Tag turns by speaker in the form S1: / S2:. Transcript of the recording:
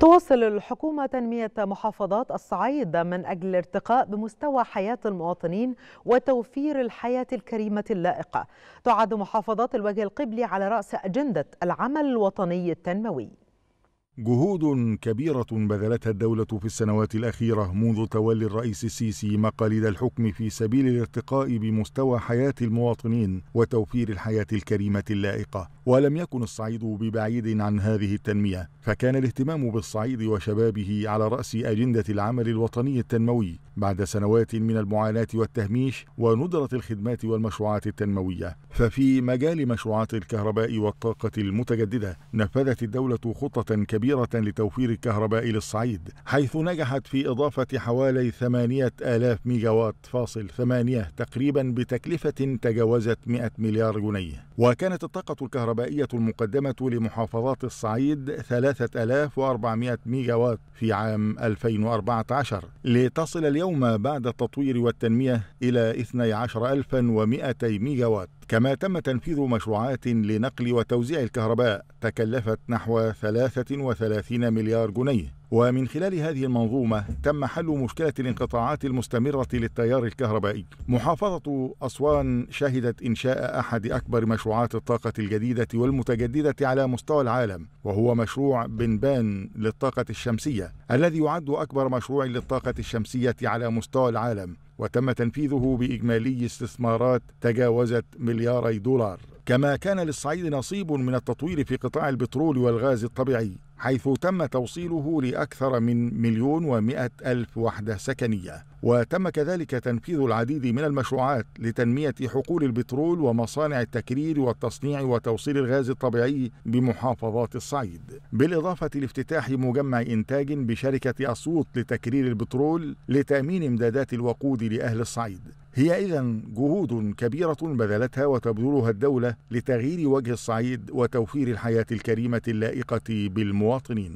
S1: تواصل الحكومة تنمية محافظات الصعيد من أجل الارتقاء بمستوى حياة المواطنين وتوفير الحياة الكريمة اللائقة تعد محافظات الوجه القبلي على رأس أجندة العمل الوطني التنموي
S2: جهود كبيرة بذلتها الدولة في السنوات الأخيرة منذ تولي الرئيس السيسي مقاليد الحكم في سبيل الارتقاء بمستوى حياة المواطنين وتوفير الحياة الكريمة اللائقة، ولم يكن الصعيد ببعيد عن هذه التنمية، فكان الاهتمام بالصعيد وشبابه على رأس أجندة العمل الوطني التنموي بعد سنوات من المعاناة والتهميش وندرة الخدمات والمشروعات التنموية، ففي مجال مشروعات الكهرباء والطاقة المتجددة نفذت الدولة خطة كبيرة كبيرة لتوفير الكهرباء للصعيد حيث نجحت في إضافة حوالي 8000 ميجاوات فاصل 8 تقريبا بتكلفة تجاوزت 100 مليار جنيه وكانت الطاقة الكهربائية المقدمة لمحافظات الصعيد 3400 ميجاوات في عام 2014 لتصل اليوم بعد التطوير والتنمية إلى 12100 ميجاوات كما تم تنفيذ مشروعات لنقل وتوزيع الكهرباء تكلفت نحو 33 مليار جنيه ومن خلال هذه المنظومة تم حل مشكلة الانقطاعات المستمرة للتيار الكهربائي. محافظة أسوان شهدت إنشاء أحد أكبر مشروعات الطاقة الجديدة والمتجددة على مستوى العالم، وهو مشروع بنبان للطاقة الشمسية، الذي يعد أكبر مشروع للطاقة الشمسية على مستوى العالم، وتم تنفيذه بإجمالي استثمارات تجاوزت ملياري دولار كما كان للصعيد نصيب من التطوير في قطاع البترول والغاز الطبيعي حيث تم توصيله لأكثر من مليون ومائة ألف وحدة سكنية وتم كذلك تنفيذ العديد من المشروعات لتنمية حقول البترول ومصانع التكرير والتصنيع وتوصيل الغاز الطبيعي بمحافظات الصعيد بالإضافة لافتتاح مجمع إنتاج بشركة أسوط لتكرير البترول لتأمين إمدادات الوقود لأهل الصعيد هي إذا جهود كبيرة بذلتها وتبذلها الدولة لتغيير وجه الصعيد وتوفير الحياة الكريمة اللائقة بالمواطنين